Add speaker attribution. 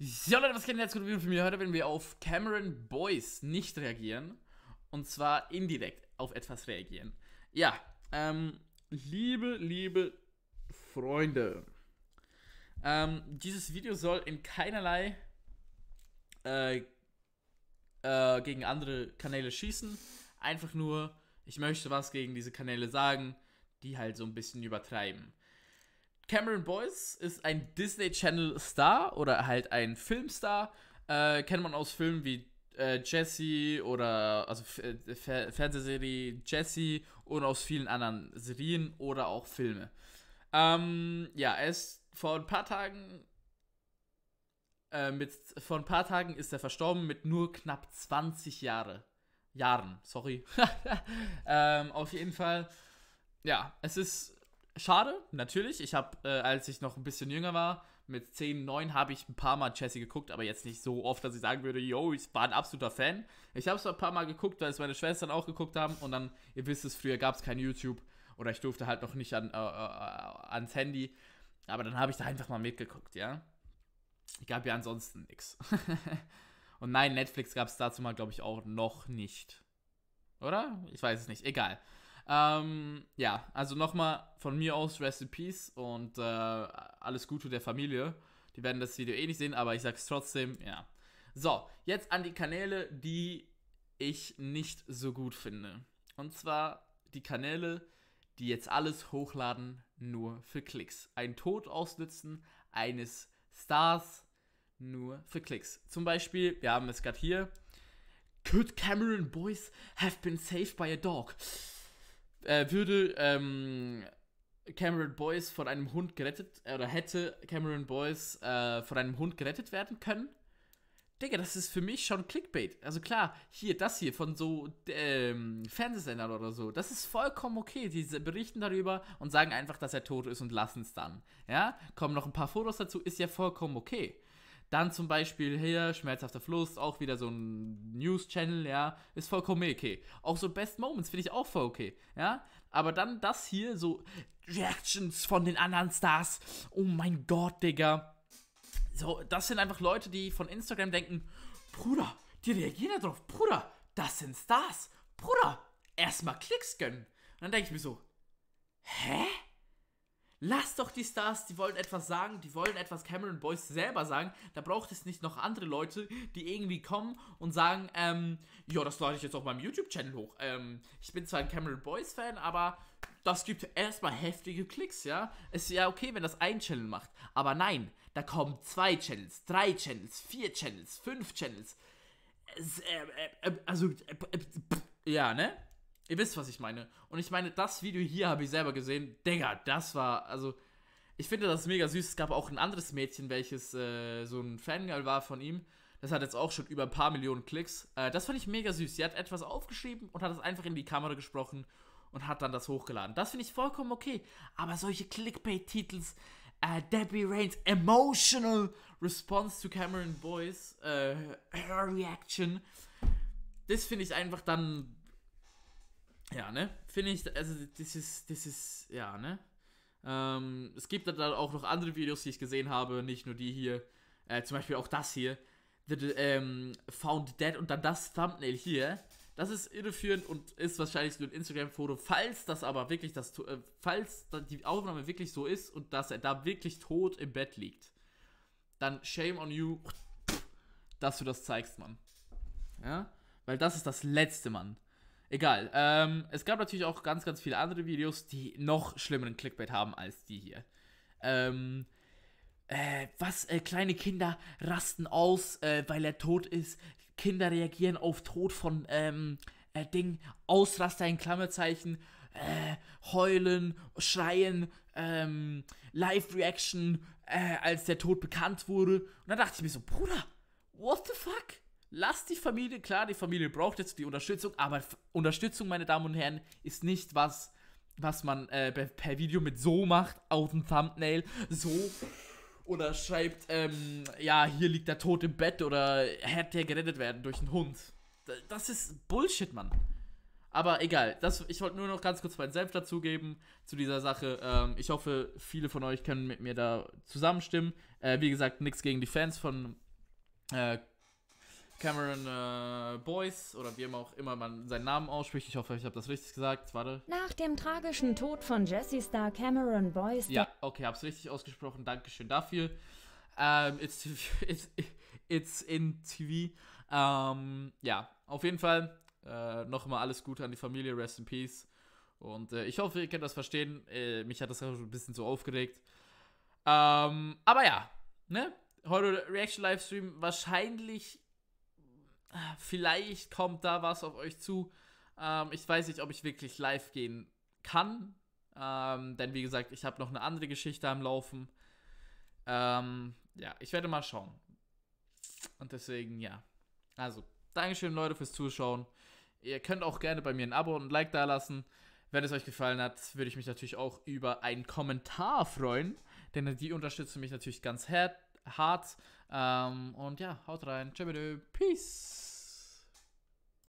Speaker 1: Ja Leute, was geht denn jetzt? Gute Video von mir. Heute werden wir auf Cameron Boyce nicht reagieren. Und zwar indirekt auf etwas reagieren. Ja, ähm, liebe, liebe Freunde. Ähm, dieses Video soll in keinerlei äh, äh, gegen andere Kanäle schießen. Einfach nur, ich möchte was gegen diese Kanäle sagen, die halt so ein bisschen übertreiben. Cameron Boyce ist ein Disney Channel Star oder halt ein Filmstar. Äh, kennt man aus Filmen wie äh, Jesse oder also Fer äh, Fernsehserie Jesse und aus vielen anderen Serien oder auch Filme. Ähm, ja, er ist vor ein paar Tagen äh, mit vor ein paar Tagen ist er verstorben mit nur knapp 20 Jahre. Jahren, sorry. ähm, auf jeden Fall. Ja, es ist schade, natürlich. Ich habe, äh, als ich noch ein bisschen jünger war, mit 10, 9 habe ich ein paar Mal Chelsea geguckt, aber jetzt nicht so oft, dass ich sagen würde, yo, ich war ein absoluter Fan. Ich habe es ein paar Mal geguckt, weil es meine Schwestern auch geguckt haben und dann, ihr wisst es, früher gab es kein YouTube oder ich durfte halt noch nicht an, äh, äh ans Handy. Aber dann habe ich da einfach mal mitgeguckt, ja. Ich gab ja ansonsten nichts. Und nein, Netflix gab es dazu mal, glaube ich, auch noch nicht. Oder? Ich weiß es nicht. Egal. Ähm, ja, also nochmal von mir aus Recipes und äh, alles Gute der Familie. Die werden das Video eh nicht sehen, aber ich sag's trotzdem, ja. So, jetzt an die Kanäle, die ich nicht so gut finde. Und zwar die Kanäle, die jetzt alles hochladen, nur für Klicks. Ein Tod ausnützen eines Stars, nur für Klicks. Zum Beispiel, wir haben es gerade hier. Could Cameron Boys have been saved by a dog? äh, würde ähm, Cameron Boyce von einem Hund gerettet, äh, oder hätte Cameron Boyce äh, von einem Hund gerettet werden können. Digga, das ist für mich schon Clickbait. Also klar, hier, das hier von so ähm, Fernsehsendern oder so, das ist vollkommen okay. Die berichten darüber und sagen einfach, dass er tot ist und lassen es dann. Ja, kommen noch ein paar Fotos dazu, ist ja vollkommen okay. Dann zum Beispiel hier, Schmerzhafter Fluss, auch wieder so ein News-Channel, ja, ist vollkommen eh okay. Auch so Best Moments finde ich auch voll okay, ja. Aber dann das hier, so Reactions von den anderen Stars. Oh mein Gott, Digga. So, das sind einfach Leute, die von Instagram denken, Bruder, die reagieren da drauf. Bruder, das sind Stars. Bruder, erstmal Klicks gönnen. Und dann denke ich mir so, hä? Lasst doch die Stars, die wollen etwas sagen, die wollen etwas Cameron Boyce selber sagen. Da braucht es nicht noch andere Leute, die irgendwie kommen und sagen, ähm, ja, das lade ich jetzt auf meinem YouTube-Channel hoch. Ähm, ich bin zwar ein Cameron Boyce-Fan, aber das gibt erstmal heftige Klicks, ja. Ist ja okay, wenn das ein Channel macht. Aber nein, da kommen zwei Channels, drei Channels, vier Channels, fünf Channels. Äh, äh, äh, also, ja, ne? Ihr wisst, was ich meine. Und ich meine, das Video hier habe ich selber gesehen. Digga, das war, also, ich finde das mega süß. Es gab auch ein anderes Mädchen, welches äh, so ein Fangirl war von ihm. Das hat jetzt auch schon über ein paar Millionen Klicks. Äh, das fand ich mega süß. Sie hat etwas aufgeschrieben und hat es einfach in die Kamera gesprochen und hat dann das hochgeladen. Das finde ich vollkommen okay. Aber solche Clickbait-Titels, äh, Debbie Rains Emotional Response to Cameron Boys, äh, Her Reaction, das finde ich einfach dann ja, ne? Finde ich, also das ist, das ist, ja, ne? Ähm, es gibt dann auch noch andere Videos, die ich gesehen habe, nicht nur die hier. Äh, zum Beispiel auch das hier. The, the, ähm, found Dead und dann das Thumbnail hier. Das ist irreführend und ist wahrscheinlich nur ein Instagram-Foto. Falls das aber wirklich das, äh, falls die Aufnahme wirklich so ist und dass er da wirklich tot im Bett liegt, dann shame on you, dass du das zeigst, Mann. Ja? Weil das ist das Letzte, Mann. Egal. Ähm, es gab natürlich auch ganz, ganz viele andere Videos, die noch schlimmeren Clickbait haben als die hier. Ähm, äh, was, äh, kleine Kinder rasten aus, äh, weil er tot ist. Kinder reagieren auf Tod von, ähm, äh, Ding, Ausraster in Klammerzeichen, Äh, heulen, schreien, Ähm, Live-Reaction, äh, als der Tod bekannt wurde. Und dann dachte ich mir so, Bruder, what the fuck? lasst die Familie, klar, die Familie braucht jetzt die Unterstützung, aber Unterstützung, meine Damen und Herren, ist nicht was, was man äh, per Video mit so macht, auf dem Thumbnail, so. Oder schreibt, ähm, ja, hier liegt der Tod im Bett oder hätte er gerettet werden durch einen Hund. Das ist Bullshit, Mann. Aber egal, das, ich wollte nur noch ganz kurz meinen Senf dazugeben zu dieser Sache. Ähm, ich hoffe, viele von euch können mit mir da zusammenstimmen. Äh, wie gesagt, nichts gegen die Fans von äh, Cameron äh, Boyce oder wie immer auch immer man seinen Namen ausspricht. Ich hoffe, ich habe das richtig gesagt. Warte. Nach dem tragischen Tod von Jesse Star Cameron Boyce. Ja, okay, habe es richtig ausgesprochen. Dankeschön dafür. Ähm, it's, it's, it's in TV. Ähm, ja, auf jeden Fall äh, nochmal alles Gute an die Familie. Rest in Peace. Und äh, ich hoffe, ihr könnt das verstehen. Äh, mich hat das auch ein bisschen so aufgeregt. Ähm, aber ja, ne? Heute Reaction Livestream wahrscheinlich Vielleicht kommt da was auf euch zu. Ähm, ich weiß nicht, ob ich wirklich live gehen kann. Ähm, denn wie gesagt, ich habe noch eine andere Geschichte am Laufen. Ähm, ja, ich werde mal schauen. Und deswegen, ja. Also, Dankeschön, Leute, fürs Zuschauen. Ihr könnt auch gerne bei mir ein Abo und ein Like dalassen. Wenn es euch gefallen hat, würde ich mich natürlich auch über einen Kommentar freuen, denn die unterstützen mich natürlich ganz herzlich hart. Ähm, und ja, haut rein. Ciao, Peace.